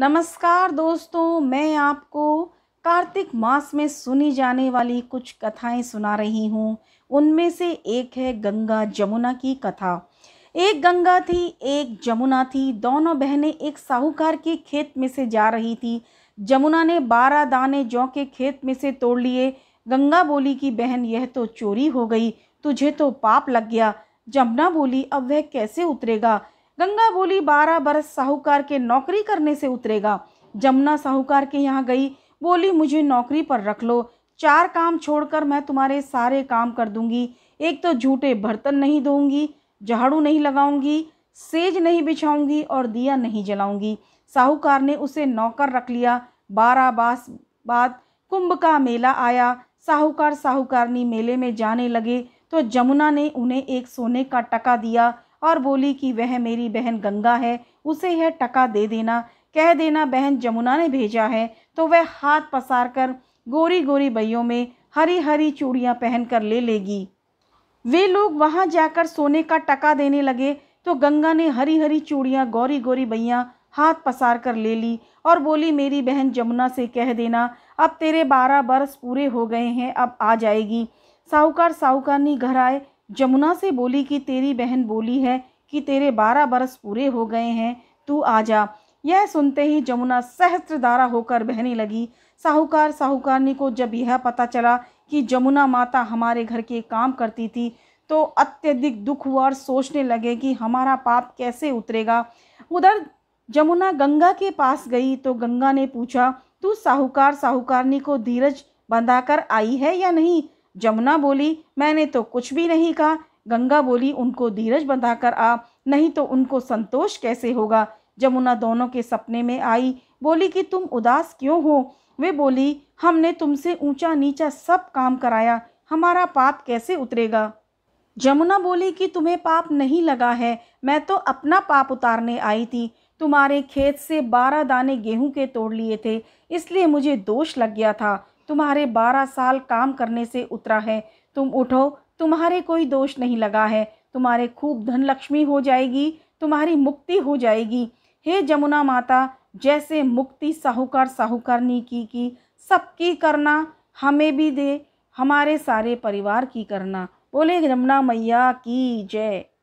नमस्कार दोस्तों मैं आपको कार्तिक मास में सुनी जाने वाली कुछ कथाएं सुना रही हूँ उनमें से एक है गंगा जमुना की कथा एक गंगा थी एक जमुना थी दोनों बहनें एक साहूकार के खेत में से जा रही थी जमुना ने बारह दाने जौ के खेत में से तोड़ लिए गंगा बोली कि बहन यह तो चोरी हो गई तुझे तो पाप लग गया जमुना बोली अब वह कैसे उतरेगा गंगा बोली बारह बरस साहूकार के नौकरी करने से उतरेगा जमुना साहूकार के यहाँ गई बोली मुझे नौकरी पर रख लो चार काम छोड़कर मैं तुम्हारे सारे काम कर दूंगी एक तो झूठे बर्तन नहीं धोऊंगी झाड़ू नहीं लगाऊंगी सेज नहीं बिछाऊंगी और दिया नहीं जलाऊंगी साहूकार ने उसे नौकर रख लिया बारह बास बाद कुंभ का मेला आया साहूकार साहूकारनी मेले में जाने लगे तो जमुना ने उन्हें एक सोने का टका दिया और बोली कि वह मेरी बहन गंगा है उसे यह टका दे देना कह देना बहन जमुना ने भेजा है तो वह हाथ पसार कर गोरी गोरी बइयों में हरी हरी चूड़ियाँ पहन कर ले लेगी वे लोग वहाँ जाकर सोने का टका देने लगे तो गंगा ने हरी हरी चूड़ियाँ गौरी गोरी बइयाँ हाथ पसार कर ले ली और बोली मेरी बहन जमुना से कह देना अब तेरे बारह बरस पूरे हो गए हैं अब आ जाएगी साहूकार साहूकार नहीं घर आए जमुना से बोली कि तेरी बहन बोली है कि तेरे बारह बरस पूरे हो गए हैं तू आ जा यह सुनते ही जमुना सहस्त्रधारा होकर बहने लगी साहूकार साहूकारनी को जब यह पता चला कि जमुना माता हमारे घर के काम करती थी तो अत्यधिक दुख हुआ और सोचने लगे कि हमारा पाप कैसे उतरेगा उधर जमुना गंगा के पास गई तो गंगा ने पूछा तू साहूकार साहूकारनी को धीरज बंधा कर आई है या नहीं जमुना बोली मैंने तो कुछ भी नहीं कहा गंगा बोली उनको धीरज बंधाकर आ नहीं तो उनको संतोष कैसे होगा जमुना दोनों के सपने में आई बोली कि तुम उदास क्यों हो वे बोली हमने तुमसे ऊंचा नीचा सब काम कराया हमारा पाप कैसे उतरेगा जमुना बोली कि तुम्हें पाप नहीं लगा है मैं तो अपना पाप उतारने आई थी तुम्हारे खेत से बारह दाने गेहूं के तोड़ लिए थे इसलिए मुझे दोष लग गया था तुम्हारे बारह साल काम करने से उतरा है तुम उठो तुम्हारे कोई दोष नहीं लगा है तुम्हारे खूब धन लक्ष्मी हो जाएगी तुम्हारी मुक्ति हो जाएगी हे जमुना माता जैसे मुक्ति साहूकार साहूकारनी की की सबकी करना हमें भी दे हमारे सारे परिवार की करना बोले जमुना मैया की जय